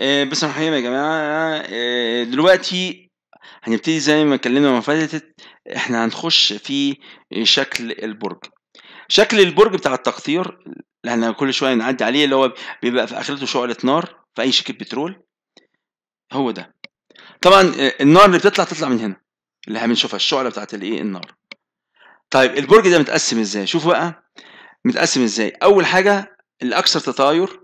آه، بسم الله يا جماعة آه، دلوقتي هنبتدي زي ما اتكلمنا ما فاتت احنا هنخش في شكل البرج شكل البرج بتاع التقطير اللي احنا كل شوية نعدي عليه اللي هو بيبقى في اخرته شعلة نار في اي شكل بترول هو ده طبعا آه، النار اللي بتطلع تطلع من هنا اللي احنا بنشوفها الشعلة بتاعت الايه النار طيب البرج ده متقسم ازاي شوفوا بقى متقسم ازاي اول حاجة الاكثر تطاير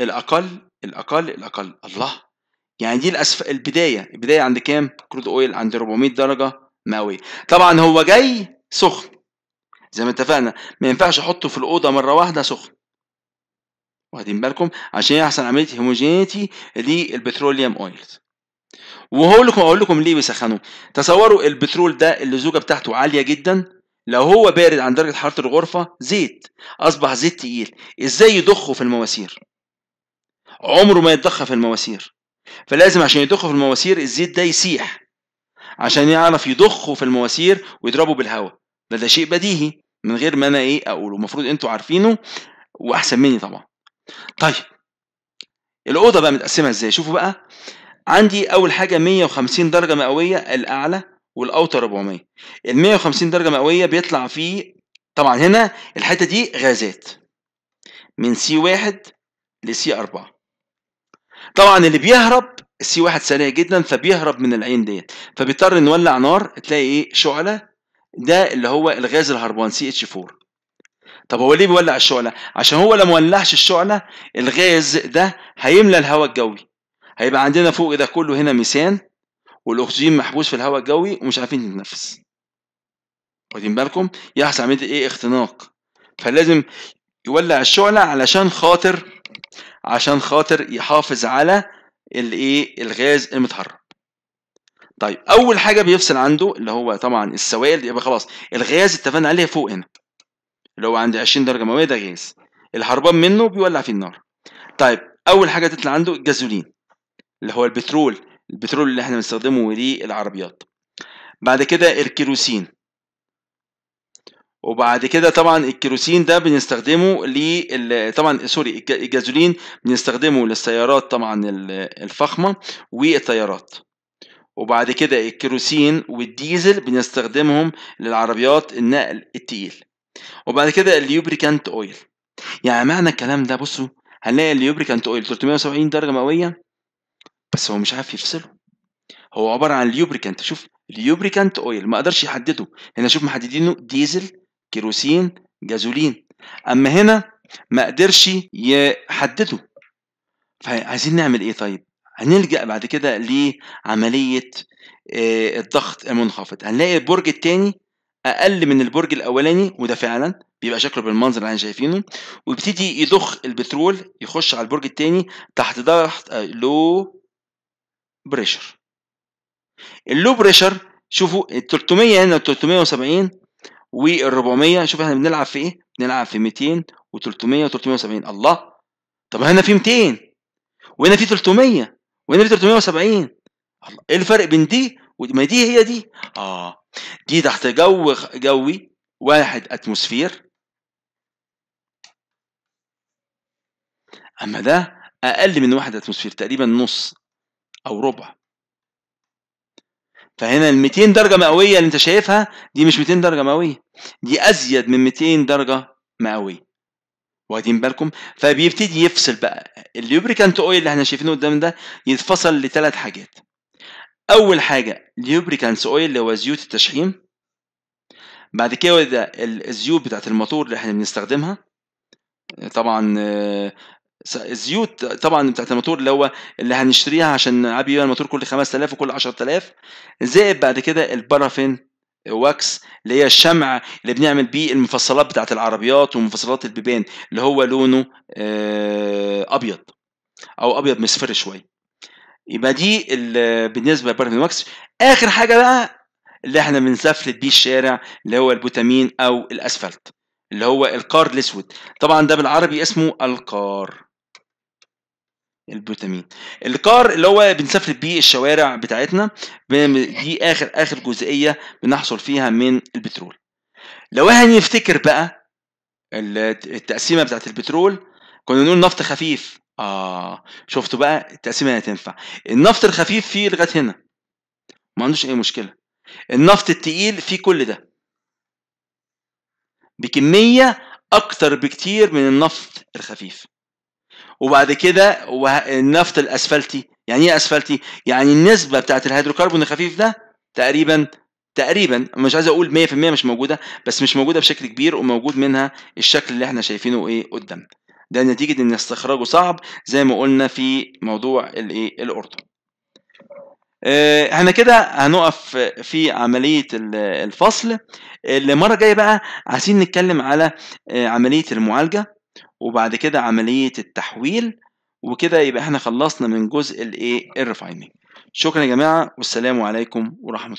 الاقل الاقل الاقل الله يعني دي الأسف... البدايه البدايه عند كام كرود اويل عند 400 درجه مئويه طبعا هو جاي سخن زي ما اتفقنا ما ينفعش احطه في الاوضه مره واحده سخن واخدين بالكم عشان يحصل عمليه هيموجينيتي للبتروليوم اويلز وهقول لكم اقول لكم ليه بيسخنوا تصوروا البترول ده اللي بتاعته عاليه جدا لو هو بارد عن درجه حراره الغرفه زيت اصبح زيت تقيل ازاي يضخه في المواسير عمره ما يتضخ في المواسير فلازم عشان يضخه في المواسير الزيت ده يسيح عشان يعرف يضخه في المواسير ويضربه بالهواء ده شيء بديهي من غير ما انا ايه اقوله المفروض انتوا عارفينه واحسن مني طبعا طيب الاوضه بقى متقسمه ازاي شوفوا بقى عندي اول حاجه 150 درجه مئويه الاعلى والاوطى 400 ال 150 درجه مئويه بيطلع فيه طبعا هنا الحته دي غازات من سي 1 لسي 4 طبعا اللي بيهرب السي واحد سريع جدا فبيهرب من العين ديت فبيضطر نولع نار تلاقي ايه شعله ده اللي هو الغاز الهربان سي اتش 4 طب هو ليه بيولع الشعله عشان هو لو مولعش الشعله الغاز ده هيملى الهواء الجوي هيبقى عندنا فوق ده كله هنا ميثان والاكسجين محبوس في الهواء الجوي ومش عارفين نتنفس واخدين بالكم يحصل عمليه ايه اختناق فلازم يولع الشعله علشان خاطر عشان خاطر يحافظ على الايه الغاز المتهرب طيب اول حاجه بيفصل عنده اللي هو طبعا السوائل يبقى خلاص الغاز اتفقنا عليه فوق هنا اللي هو عند 20 درجه مئويه ده غاز الهربان منه بيولع في النار طيب اول حاجه تطلع عنده الجازولين اللي هو البترول البترول اللي احنا بنستخدمه للعربيات بعد كده الكيروسين وبعد كده طبعا الكيروسين ده بنستخدمه لل طبعا سوري الجازولين بنستخدمه للسيارات طبعا الفخمه والطيارات وبعد كده الكيروسين والديزل بنستخدمهم للعربيات النقل التقيل وبعد كده اليوبريكانت اويل يعني معنى الكلام ده بصوا هنلاقي اليوبريكانت اويل 370 درجه مئويه بس هو مش عارف يفصله هو عباره عن اليوبريكانت شوف اليوبريكانت اويل ما اقدرش يحدده هنا شوف محددينه ديزل كيروسين جازولين اما هنا ما قدرش يحدده فعايزين نعمل ايه طيب هنلجا بعد كده لعمليه آه، الضغط المنخفض هنلاقي البرج الثاني اقل من البرج الاولاني وده فعلا بيبقى شكله بالمنظر اللي احنا شايفينه ويبتدي يضخ البترول يخش على البرج الثاني تحت ضغط لو بريشر اللو بريشر شوفوا ال 300 هنا 370 وال 400 شوف احنا بنلعب في ايه؟ بنلعب في 200 و300 و370 الله طب هنا في 200 وهنا في 300 وهنا في 370 الله ايه الفرق بين دي ما دي هي دي اه دي تحت جو جوي واحد اتموسفير اما ده اقل من واحد اتموسفير تقريبا نص او ربع فهنا ال 200 درجه مئويه اللي انت شايفها دي مش 200 درجه مئويه دي ازيد من 200 درجه مئويه واخدين بالكم فبيبتدي يفصل بقى اليوبريكانت اويل اللي احنا شايفينه قدام ده يتفصل لثلاث حاجات اول حاجه اليوبريكانت اويل اللي هو زيوت التشحيم بعد كده الزيوت بتاعت الموتور اللي احنا بنستخدمها طبعا آه، زيوت طبعا بتاعت الموتور اللي هو اللي هنشتريها عشان نعبي بيها الموتور كل 5000 وكل 10000 زائد بعد كده البارافين واكس اللي هي الشمع اللي بنعمل بيه المفصلات بتاعت العربيات ومفصلات البيبان اللي هو لونه آه، ابيض او ابيض مصفر شويه يبقى دي بالنسبه للبارافين واكس اخر حاجه بقى اللي احنا بنسفلت بيه الشارع اللي هو البوتامين او الاسفلت اللي هو القار الاسود طبعا ده بالعربي اسمه القار البروتامين الكار اللي هو بنسافر بيه الشوارع بتاعتنا دي اخر اخر جزئيه بنحصل فيها من البترول لو هنفتكر بقى التقسيمه بتاعت البترول كنا نقول نفط خفيف اه شفتوا بقى التقسيمه هتنفع النفط الخفيف فيه لغايه هنا ما عندوش اي مشكله النفط التقيل فيه كل ده بكميه اكتر بكتير من النفط الخفيف وبعد كده النفط الاسفلتي يعني ايه اسفلتي يعني النسبه بتاعه الهيدروكربون الخفيف ده تقريبا تقريبا مش عايز اقول 100% مش موجوده بس مش موجوده بشكل كبير وموجود منها الشكل اللي احنا شايفينه ايه قدامنا ده نتيجه ان استخراجه صعب زي ما قلنا في موضوع الايه الاردن آه، احنا كده هنقف في عملية الفصل المرة الجاية بقى عايزين نتكلم على آه، عملية المعالجة وبعد كده عملية التحويل وكده يبقى احنا خلصنا من جزء الايه الريفايننج شكرا يا جماعة والسلام عليكم ورحمة الله